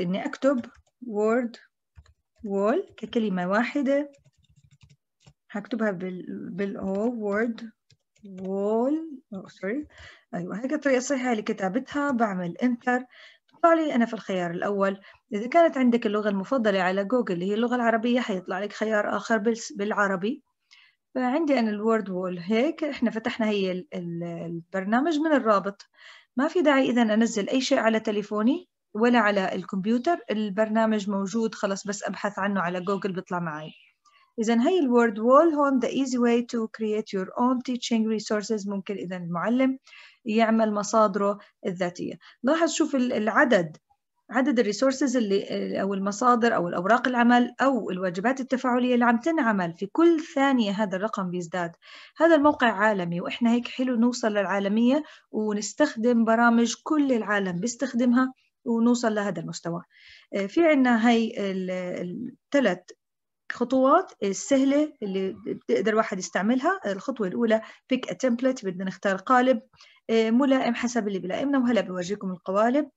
إني أكتب word wall ككلمة واحدة هكتبها بال بالأو word wall سوري oh, أيوه هيك الطريقة الصحيحة لكتابتها بعمل انتر بيطلع لي أنا في الخيار الأول إذا كانت عندك اللغة المفضلة على جوجل اللي هي اللغة العربية حيطلع لك خيار آخر بالعربي فعندي أنا الوورد وول هيك إحنا فتحنا هي البرنامج من الرابط ما في داعي إذا أنزل أي شيء على تليفوني ولا على الكمبيوتر البرنامج موجود خلص بس أبحث عنه على جوجل بيطلع معي إذا هي الورد وول هون the easy way to create your own teaching resources ممكن إذا المعلم يعمل مصادره الذاتية لاحظ شوف العدد عدد الريسورسز اللي او المصادر او الاوراق العمل او الواجبات التفاعليه اللي عم تنعمل في كل ثانيه هذا الرقم بيزداد هذا الموقع عالمي واحنا هيك حلو نوصل للعالميه ونستخدم برامج كل العالم بيستخدمها ونوصل لهذا المستوى آه، في عنا هي الثلاث خطوات السهلة اللي بيقدر الواحد يستعملها الخطوة الأولى pick a template بدنا نختار قالب آه، ملائم حسب اللي بلائمنا وهلا بورجيكم القوالب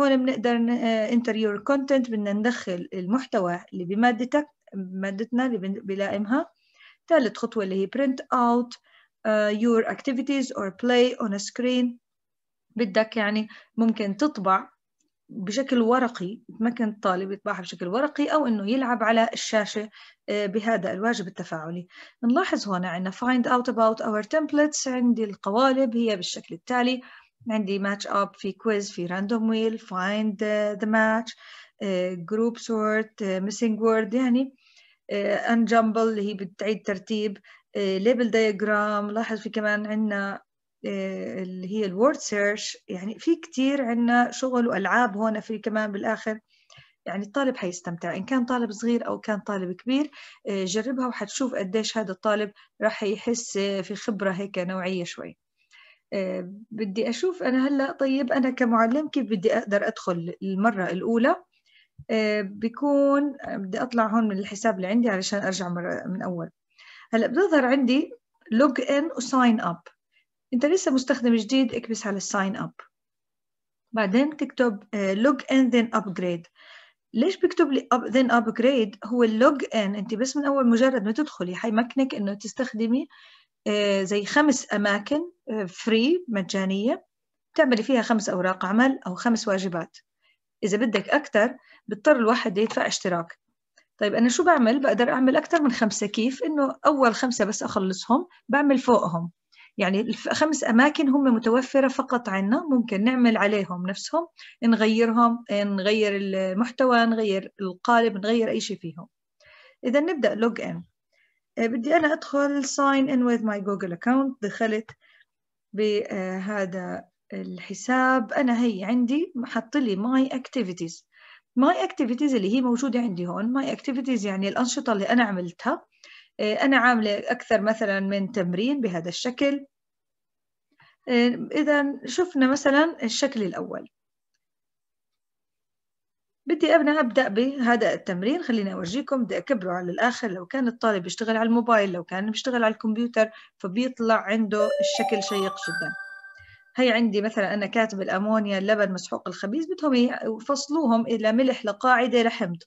هون بنقدر آه، enter your content بدنا ندخل المحتوى اللي بمادتك مادتنا اللي بلائمها ثالث خطوة اللي هي print out your activities or play on a screen بدك يعني ممكن تطبع بشكل ورقي يتمكن الطالب يطبعها بشكل ورقي أو أنه يلعب على الشاشة آه، بهذا الواجب التفاعلي نلاحظ هنا عندنا find out about our templates عندي القوالب هي بالشكل التالي عندي match up في quiz في random wheel find the match آه، group sort آه، missing word يعني unjumble اللي هي بتعيد ترتيب ليبل diagram لاحظ في كمان عندنا آه، اللي هي الوورد سيرش يعني في كتير عنا شغل وألعاب هون في كمان بالآخر يعني الطالب حيستمتع إن كان طالب صغير أو كان طالب كبير آه، جربها وحتشوف قديش هذا الطالب راح يحس آه، في خبرة هيك نوعية شوي بدي أشوف أنا هلأ طيب أنا كمعلم كيف بدي أقدر أدخل المرة الأولى بيكون بدي أطلع هون من الحساب اللي عندي علشان أرجع مرة من أول هلأ بظهر عندي لوج إن وساين أب انت لسه مستخدم جديد اكبس على الساين اب بعدين تكتب لوج ان ذن ابجريد ليش بيكتب لي up then upgrade هو اللوج ان انت بس من اول مجرد ما تدخلي حيمكنك انه تستخدمي آه، زي خمس اماكن فري آه، مجانيه تعملي فيها خمس اوراق عمل او خمس واجبات اذا بدك اكثر بيضطر الواحد يدفع اشتراك طيب انا شو بعمل بقدر اعمل اكثر من خمسه كيف انه اول خمسه بس اخلصهم بعمل فوقهم يعني الخمس أماكن هم متوفرة فقط عنا ممكن نعمل عليهم نفسهم نغيرهم نغير المحتوى نغير القالب نغير أي شيء فيهم إذا نبدأ لوج إن آه، بدي أنا أدخل sign in with my Google account دخلت بهذا آه، الحساب أنا هي عندي حط لي my activities my activities اللي هي موجودة عندي هون my activities يعني الأنشطة اللي أنا عملتها آه، أنا عاملة أكثر مثلا من تمرين بهذا الشكل آه، إذا شفنا مثلا الشكل الأول بدي أبنى أبدأ بهذا التمرين خليني أورجيكم بدي أكبره على الآخر لو كان الطالب يشتغل على الموبايل لو كان بيشتغل على الكمبيوتر فبيطلع عنده الشكل شيق جدا هي عندي مثلا أنا كاتب الأمونيا اللبن مسحوق الخبيز بدهم يفصلوهم إلى ملح لقاعدة لحمض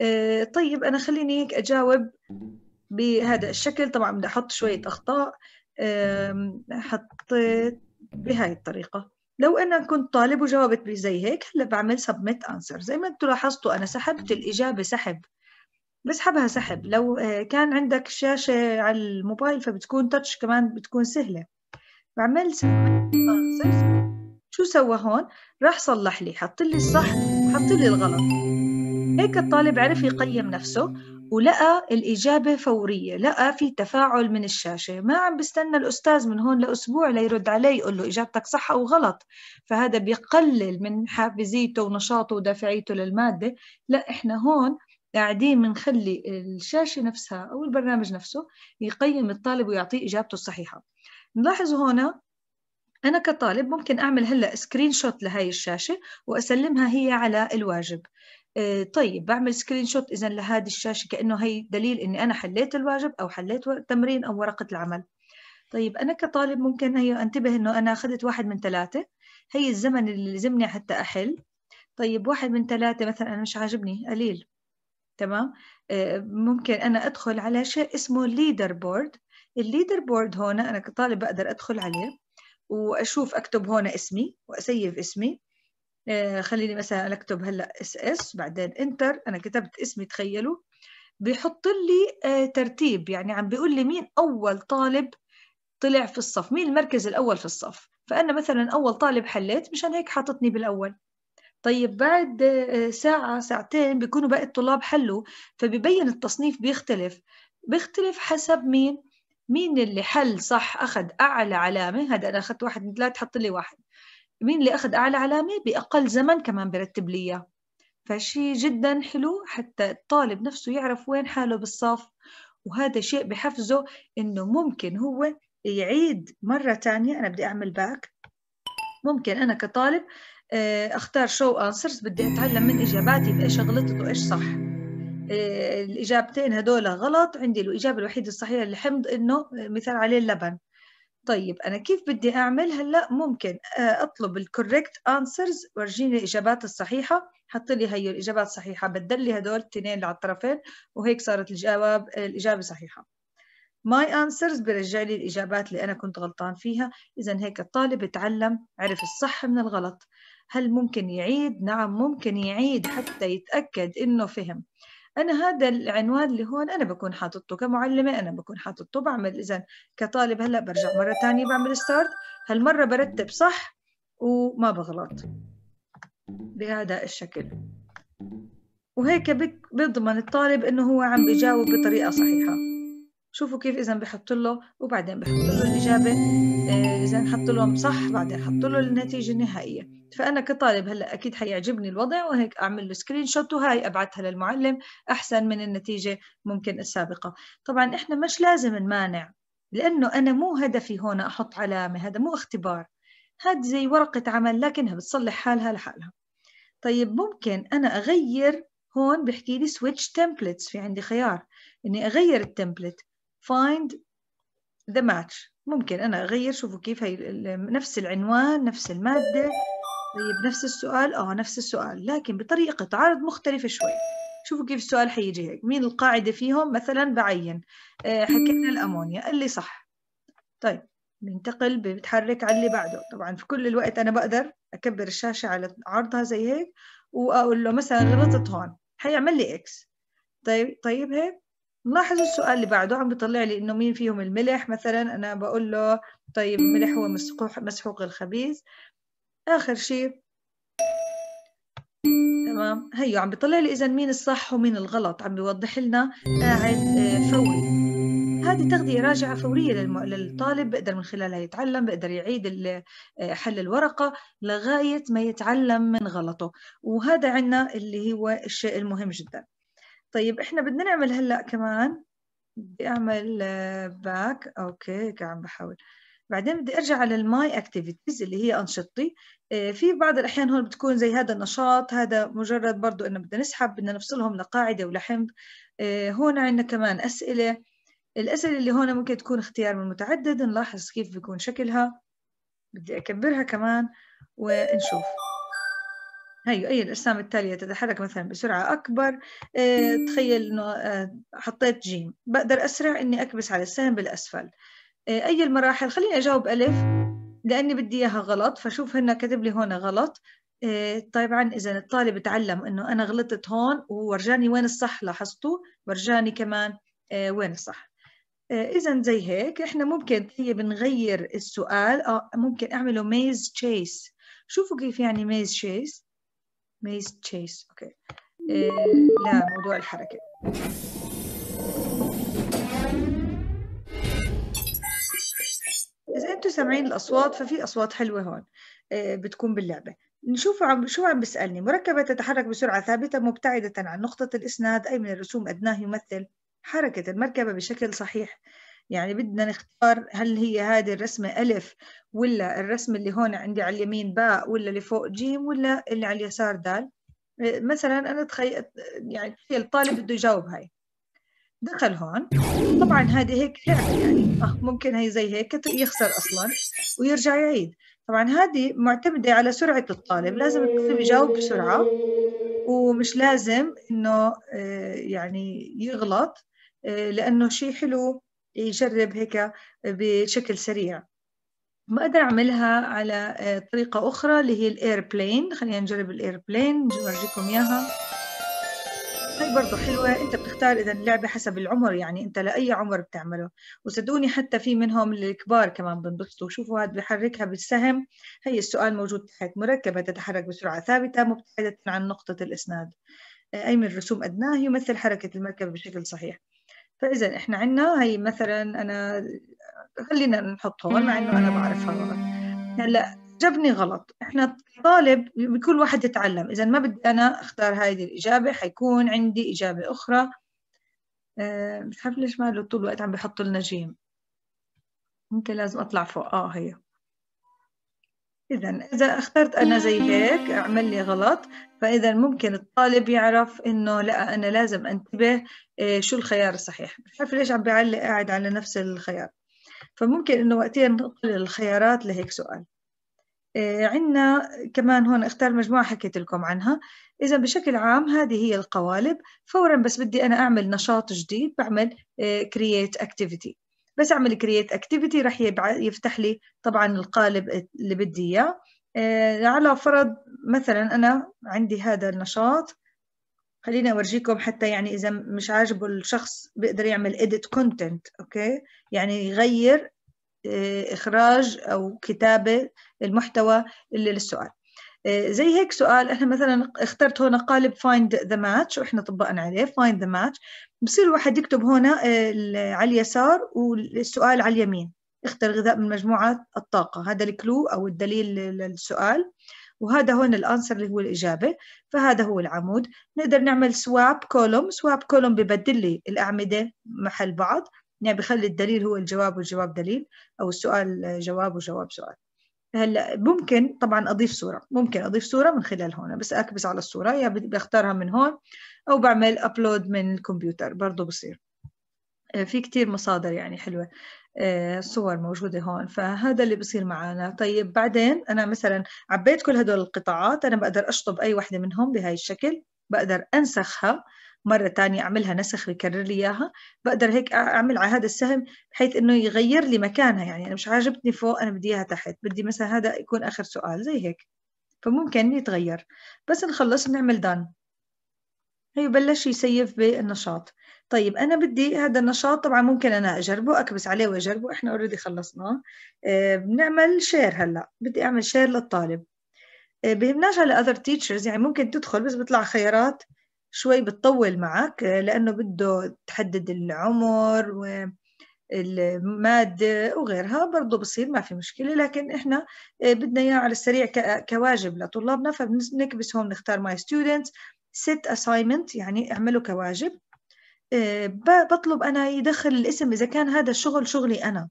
آه، طيب أنا خليني هيك أجاوب بهذا الشكل طبعا بدي احط شويه اخطاء حطيت بهاي الطريقه لو انا كنت طالب وجاوبت بزي هيك هلا بعمل سبميت انسر زي ما انتم لاحظتوا انا سحبت الاجابه سحب بسحبها سحب لو آه، كان عندك شاشه على الموبايل فبتكون تاتش كمان بتكون سهله بعمل سبميت شو سوى هون راح صلح لي حط لي الصح حط لي الغلط هيك الطالب عرف يقيم نفسه ولقى الإجابة فورية لقى في تفاعل من الشاشة ما عم بستنى الأستاذ من هون لأسبوع ليرد علي يقول له إجابتك صح أو غلط فهذا بيقلل من حافزيته ونشاطه ودافعيته للمادة لا إحنا هون قاعدين بنخلي الشاشة نفسها أو البرنامج نفسه يقيم الطالب ويعطيه إجابته الصحيحة نلاحظ هنا أنا كطالب ممكن أعمل هلأ سكرين شوت لهاي الشاشة وأسلمها هي على الواجب آه، طيب بعمل سكرين شوت اذا لهذه الشاشه كانه هي دليل اني انا حليت الواجب او حليت تمرين او ورقه العمل طيب انا كطالب ممكن هي انتبه انه انا اخذت واحد من ثلاثه هي الزمن اللي لزمني حتى احل طيب واحد من ثلاثه مثلا انا مش عاجبني قليل تمام آه، ممكن انا ادخل على شيء اسمه ليدر بورد الليدر بورد هون انا كطالب بقدر ادخل عليه واشوف اكتب هون اسمي واسيف اسمي آه، خليني مثلا اكتب هلا اس اس بعدين انتر انا كتبت اسمي تخيلوا بيحط لي آه، ترتيب يعني عم بيقول لي مين اول طالب طلع في الصف مين المركز الاول في الصف فانا مثلا اول طالب حليت مشان هيك حاططني بالاول طيب بعد آه، ساعة ساعتين بيكونوا باقي الطلاب حلوا فبيبين التصنيف بيختلف بيختلف حسب مين مين اللي حل صح أخذ أعلى علامة هذا أنا أخذت واحد من ثلاثة حط لي واحد مين اللي أخذ أعلى علامة بأقل زمن كمان برتب لي إياه فشي جدا حلو حتى الطالب نفسه يعرف وين حاله بالصف وهذا شيء بحفزه إنه ممكن هو يعيد مرة ثانيه أنا بدي أعمل باك ممكن أنا كطالب آه، أختار شو أنسرز بدي أتعلم من إجاباتي بإيش غلطت وإيش صح آه، الإجابتين هدول غلط عندي الإجابة الوحيدة الصحيحة للحمض إنه آه، مثال عليه اللبن طيب أنا كيف بدي أعمل هلأ ممكن آه، أطلب الكوريكت أنسرز ورجيني الإجابات الصحيحة حط لي هي الإجابات الصحيحة بدل لي هدول التنين على الطرفين وهيك صارت الجواب الإجابة صحيحة ماي أنسرز برجع لي الإجابات اللي أنا كنت غلطان فيها إذا هيك الطالب تعلم عرف الصح من الغلط هل ممكن يعيد؟ نعم ممكن يعيد حتى يتأكد إنه فهم انا هذا العنوان اللي هون انا بكون حاططه كمعلمه انا بكون حاططه بعمل اذا كطالب هلا برجع مره ثانيه بعمل ستارت هالمره برتب صح وما بغلط بهذا الشكل وهيك بيضمن الطالب انه هو عم بيجاوب بطريقه صحيحه شوفوا كيف اذا بحط له وبعدين بحط له الاجابه آه، اذا حط لهم صح بعدين حط له النتيجه النهائيه فانا كطالب هلا اكيد حيعجبني الوضع وهيك اعمل له سكرين شوت وهي ابعثها للمعلم احسن من النتيجه ممكن السابقه طبعا احنا مش لازم نمانع لانه انا مو هدفي هون احط علامه هذا مو اختبار هاد زي ورقه عمل لكنها بتصلح حالها لحالها طيب ممكن انا اغير هون بحكي لي سويتش تمبلتس في عندي خيار اني اغير التمبلت فايند ذا ماتش ممكن انا اغير شوفوا كيف هي نفس العنوان نفس الماده طيب نفس السؤال اه نفس السؤال لكن بطريقة عرض مختلفة شوي شوفوا كيف السؤال حيجي هيك مين القاعدة فيهم مثلا بعين آه، حكينا الأمونيا اللي صح طيب بنتقل بتحرك على اللي بعده طبعا في كل الوقت أنا بقدر أكبر الشاشة على عرضها زي هيك وأقول له مثلا غلطت هون حيعمل لي إكس طيب طيب هيك لاحظوا السؤال اللي بعده عم بيطلع لي انه مين فيهم الملح مثلا انا بقول له طيب الملح هو مسحوق مسحوق الخبيث آخر شيء تمام هيو عم بيطلع لي إذا مين الصح ومين الغلط عم بيوضح لنا قاعد آه، فوري هذه تغذية راجعة فورية للطالب بقدر من خلالها يتعلم بقدر يعيد آه، حل الورقة لغاية ما يتعلم من غلطه وهذا عنا اللي هو الشيء المهم جدا طيب احنا بدنا نعمل هلأ كمان بدي اعمل باك آه، اوكي هيك عم بحاول بعدين بدي ارجع على الماي اكتيفيتيز اللي هي انشطتي آه، في بعض الاحيان هون بتكون زي هذا النشاط هذا مجرد برضو انه بدنا نسحب بدنا نفصلهم لقاعده ولحمض آه، هون عندنا كمان اسئله الاسئله اللي هون ممكن تكون اختيار من متعدد نلاحظ كيف بيكون شكلها بدي اكبرها كمان ونشوف هي أي الأجسام التالية تتحرك مثلا بسرعة أكبر آه، تخيل أنه حطيت جيم بقدر أسرع أني أكبس على السهم بالأسفل أي المراحل خليني أجاوب ألف لأني بدي إياها غلط فشوف هنا كاتب لي هون غلط آه، طيب عن إذا الطالب تعلم إنه أنا غلطت هون وورجاني وين الصح لاحظتوا ورجاني كمان آه، وين الصح آه، إذا زي هيك إحنا ممكن هي بنغير السؤال أو ممكن أعمله ميز تشيس شوفوا كيف يعني ميز تشيس ميز تشيس أوكي لا موضوع الحركة سامعين الاصوات ففي اصوات حلوه هون آه، بتكون باللعبه نشوف عم شو عم بيسالني مركبه تتحرك بسرعه ثابته مبتعده عن نقطه الاسناد اي من الرسوم ادناه يمثل حركه المركبه بشكل صحيح يعني بدنا نختار هل هي هذه الرسمة ألف ولا الرسم اللي هون عندي على اليمين باء ولا اللي فوق جيم ولا اللي على اليسار دال آه، مثلا أنا تخيل يعني الطالب بده يجاوب هاي دخل هون طبعا هذه هيك لعبه يعني آه ممكن هي زي هيك يخسر اصلا ويرجع يعيد طبعا هذه معتمده على سرعه الطالب لازم الطالب يجاوب بسرعه ومش لازم انه آه، يعني يغلط آه، لانه شيء حلو يجرب هيك بشكل سريع ما اقدر اعملها على آه، طريقه اخرى اللي هي الايربلين خلينا نجرب الايربلين نورجيكم اياها هاي برضه حلوه انت تختار اذا اللعبه حسب العمر يعني انت لاي عمر بتعمله وصدقوني حتى في منهم الكبار كمان بنبسطوا شوفوا هذا بحركها بالسهم هي السؤال موجود تحت مركبه تتحرك بسرعه ثابته مبتعده عن نقطه الاسناد اي من رسوم ادناه يمثل حركه المركبه بشكل صحيح فاذا احنا عندنا هي مثلا انا خلينا نحط هون مع انه انا بعرفها غلط هلا جبني غلط احنا طالب بكل واحد يتعلم اذا ما بدي انا اختار هذه الاجابه حيكون عندي اجابه اخرى آه، مش عارف ليش ماله طول الوقت عم بيحطوا لنا جيم ممكن لازم اطلع فوق اه هي اذا اذا اخترت انا زي هيك اعمل لي غلط فاذا ممكن الطالب يعرف انه لا انا لازم انتبه آه، شو الخيار الصحيح مش عارف ليش عم بيعلق قاعد على نفس الخيار فممكن انه وقتين نقل الخيارات لهيك سؤال آه، عندنا كمان هون اختار مجموعة حكيت لكم عنها إذا بشكل عام هذه هي القوالب فورا بس بدي أنا أعمل نشاط جديد بعمل آه، create activity بس أعمل create activity رح يفتح لي طبعا القالب اللي بدي إياه آه، على فرض مثلا أنا عندي هذا النشاط خليني أورجيكم حتى يعني إذا مش عاجبه الشخص بيقدر يعمل edit content أوكي يعني يغير آه، إخراج أو كتابة المحتوى اللي للسؤال آه، زي هيك سؤال احنا مثلا اخترت هنا قالب find the match واحنا طبقنا عليه find the match بصير الواحد يكتب هنا آه، على اليسار والسؤال على اليمين اختر غذاء من مجموعة الطاقة هذا الكلو أو الدليل للسؤال وهذا هون الانسر اللي هو الاجابه فهذا هو العمود نقدر نعمل سواب كولوم سواب كولوم ببدل لي الاعمده محل بعض يعني بخلي الدليل هو الجواب والجواب دليل أو السؤال جواب وجواب سؤال هلا ممكن طبعا اضيف صوره ممكن اضيف صوره من خلال هون بس اكبس على الصوره يا يعني بختارها من هون او بعمل ابلود من الكمبيوتر برضه بصير آه، في كتير مصادر يعني حلوه آه، صور موجودة هون فهذا اللي بصير معنا طيب بعدين أنا مثلا عبيت كل هدول القطاعات أنا بقدر أشطب أي واحدة منهم بهاي الشكل بقدر أنسخها مرة تانية أعملها نسخ ويكرر لي إياها بقدر هيك أعمل على هذا السهم بحيث إنه يغير لي مكانها يعني أنا مش عاجبتني فوق أنا بدي إياها تحت بدي مثلا هذا يكون آخر سؤال زي هيك فممكن يتغير بس نخلص نعمل دان هي بلش يسيف بالنشاط طيب انا بدي هذا النشاط طبعا ممكن انا اجربه اكبس عليه واجربه احنا اوريدي خلصناه أه بنعمل شير هلا بدي اعمل شير للطالب أه بهمناش على other teachers يعني ممكن تدخل بس بيطلع خيارات شوي بتطول معك آه، لأنه بده تحدد العمر والمادة المادة وغيرها برضه بصير ما في مشكلة لكن إحنا آه، بدنا إياه على السريع كواجب لطلابنا فبنكبس هون نختار ماي ستودنت set assignment يعني اعمله كواجب آه، بطلب أنا يدخل الاسم إذا كان هذا الشغل شغلي أنا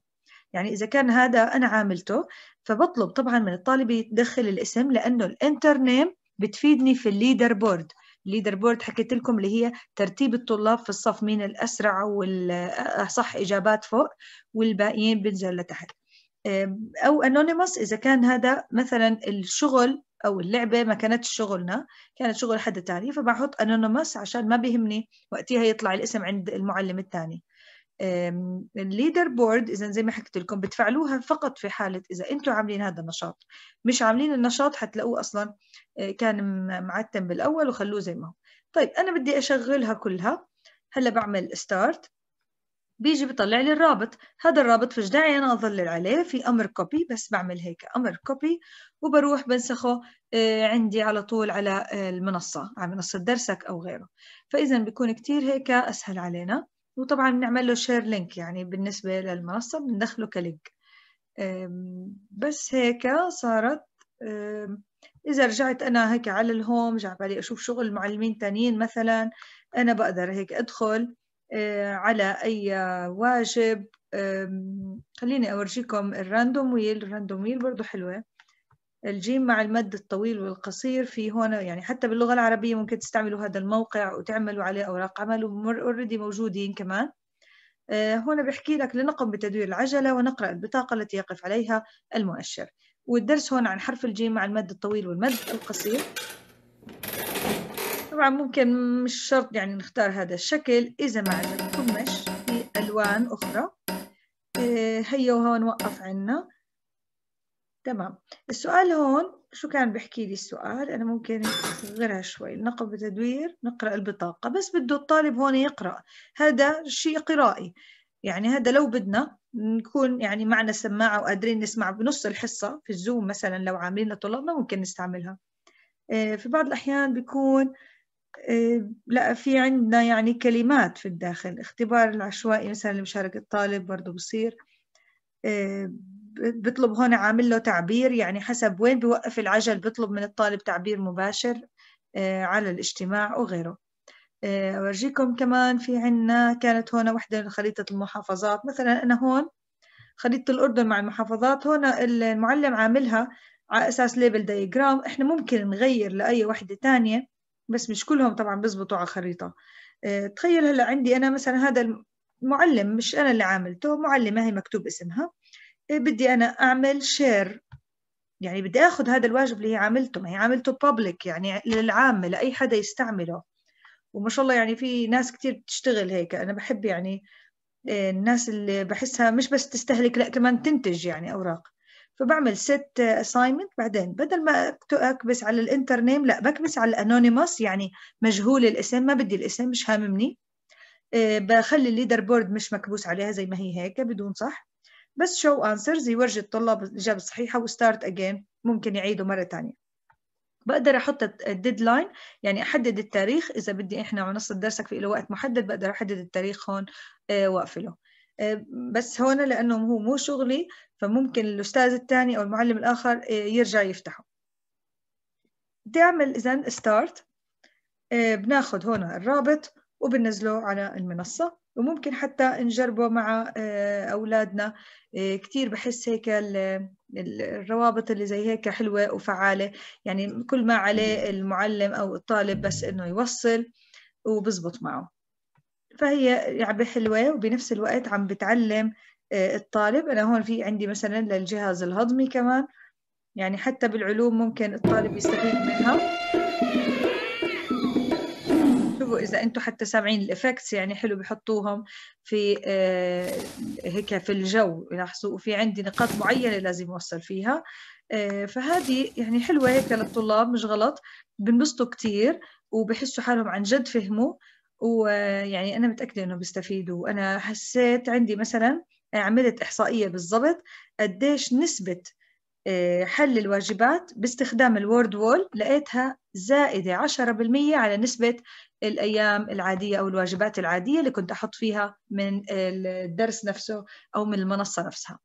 يعني إذا كان هذا أنا عاملته فبطلب طبعا من الطالب يدخل الاسم لأنه الانتر نيم بتفيدني في الليدر بورد ليدر بورد حكيت لكم اللي هي ترتيب الطلاب في الصف مين الأسرع والأصح إجابات فوق والباقيين بنزل لتحت أو أنونيموس إذا كان هذا مثلا الشغل أو اللعبة ما كانت شغلنا كانت شغل حد تاني فبحط أنونيموس عشان ما بيهمني وقتها يطلع الاسم عند المعلم الثاني الليدر بورد اذا زي ما حكيت لكم بتفعلوها فقط في حاله اذا انتم عاملين هذا النشاط مش عاملين النشاط حتلاقوه اصلا آه، كان معتم بالاول وخلوه زي ما هو طيب انا بدي اشغلها كلها هلا بعمل ستارت بيجي بيطلع لي الرابط هذا الرابط فش داعي انا اظلل عليه في امر كوبي بس بعمل هيك امر كوبي وبروح بنسخه آه، عندي على طول على المنصه على منصه درسك او غيره فاذا بيكون كتير هيك اسهل علينا وطبعا بنعمل له شير لينك يعني بالنسبة للمنصة بندخله كلينك بس هيك صارت إذا رجعت أنا هيك على الهوم رجع بالي أشوف شغل معلمين تانيين مثلا أنا بقدر هيك أدخل آه، على أي واجب خليني أورجيكم الراندوم ويل الراندوم ويل برضو حلوة الجيم مع المد الطويل والقصير في هنا يعني حتى باللغة العربية ممكن تستعملوا هذا الموقع وتعملوا عليه أوراق عمل اوريدي موجودين كمان آه، هنا بحكي لك لنقم بتدوير العجلة ونقرأ البطاقة التي يقف عليها المؤشر والدرس هون عن حرف الجيم مع المد الطويل والمد القصير طبعا ممكن مش شرط يعني نختار هذا الشكل إذا ما عجبكمش في ألوان أخرى آه، هيا وهون وقف عنا تمام السؤال هون شو كان بيحكي لي السؤال أنا ممكن أصغرها شوي نقب بتدوير نقرأ البطاقة بس بده الطالب هون يقرأ هذا شيء قرائي يعني هذا لو بدنا نكون يعني معنا سماعة وقادرين نسمع بنص الحصة في الزوم مثلا لو عاملين لطلابنا ممكن نستعملها آه، في بعض الأحيان بيكون آه، لا في عندنا يعني كلمات في الداخل اختبار العشوائي مثلا لمشاركة الطالب برضه بصير آه، بطلب هون عامل له تعبير يعني حسب وين بوقف العجل بطلب من الطالب تعبير مباشر آه، على الاجتماع وغيره آه، أورجيكم كمان في عنا كانت هون وحدة من خريطة المحافظات مثلا أنا هون خريطة الأردن مع المحافظات هون المعلم عاملها على أساس ليبل دايجرام إحنا ممكن نغير لأي وحدة تانية بس مش كلهم طبعا بيزبطوا على خريطة آه، تخيل هلا عندي أنا مثلا هذا المعلم مش أنا اللي عاملته معلمة هي مكتوب اسمها إيه، بدي انا اعمل شير يعني بدي اخذ هذا الواجب اللي هي عملته ما هي عملته بابليك يعني للعامه لاي حدا يستعمله وما شاء الله يعني في ناس كثير بتشتغل هيك انا بحب يعني إيه، الناس اللي بحسها مش بس تستهلك لا كمان تنتج يعني اوراق فبعمل ست اساينمنت بعدين بدل ما اكبس على الانتر نيم لا بكبس على الانونيموس يعني مجهول الاسم ما بدي الاسم مش هاممني إيه، بخلي الليدر بورد مش مكبوس عليها زي ما هي هيك بدون صح بس شو انسرز يورجي الطلاب الإجابة الصحيحة وستارت أجين ممكن يعيدوا مرة تانية بقدر أحط الديدلاين يعني أحدد التاريخ إذا بدي إحنا منصة درسك في له وقت محدد بقدر أحدد التاريخ هون آه، وأقفله آه، بس هون لأنه هو مو شغلي فممكن الأستاذ الثاني أو المعلم الآخر آه، يرجع يفتحه تعمل إذا ستارت بناخذ هون الرابط وبنزله على المنصة وممكن حتى نجربه مع آه، أولادنا آه، كتير بحس هيك الروابط اللي زي هيك حلوة وفعالة يعني كل ما عليه المعلم أو الطالب بس إنه يوصل وبزبط معه فهي لعبة حلوة وبنفس الوقت عم بتعلم آه، الطالب أنا هون في عندي مثلا للجهاز الهضمي كمان يعني حتى بالعلوم ممكن الطالب يستفيد منها حلو اذا انتم حتى سامعين الافكتس يعني حلو بحطوهم في آه، هيك في الجو يلاحظوا وفي عندي نقاط معينه لازم اوصل فيها آه، فهذه يعني حلوه هيك للطلاب مش غلط بنبسطوا كثير وبحسوا حالهم عن جد فهموا ويعني آه، انا متاكده انه بيستفيدوا وانا حسيت عندي مثلا عملت احصائيه بالضبط قديش نسبه آه، حل الواجبات باستخدام الوورد وول لقيتها زائدة 10% على نسبة الأيام العادية أو الواجبات العادية اللي كنت أحط فيها من الدرس نفسه أو من المنصة نفسها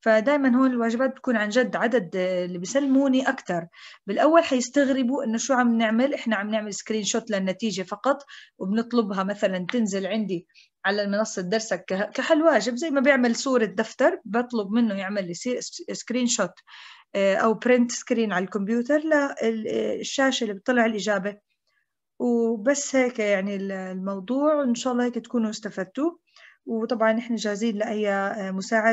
فدائما هون الواجبات بتكون عن جد عدد اللي بيسلموني اكثر بالاول حيستغربوا انه شو عم نعمل احنا عم نعمل سكرين شوت للنتيجه فقط وبنطلبها مثلا تنزل عندي على المنصة درسك كحل واجب زي ما بيعمل صورة دفتر بطلب منه يعمل لي سكرين شوت آه، أو برنت سكرين على الكمبيوتر للشاشة اللي بتطلع الإجابة وبس هيك يعني الموضوع إن شاء الله هيك تكونوا استفدتوا وطبعا إحنا جاهزين لأي آه، مساعدة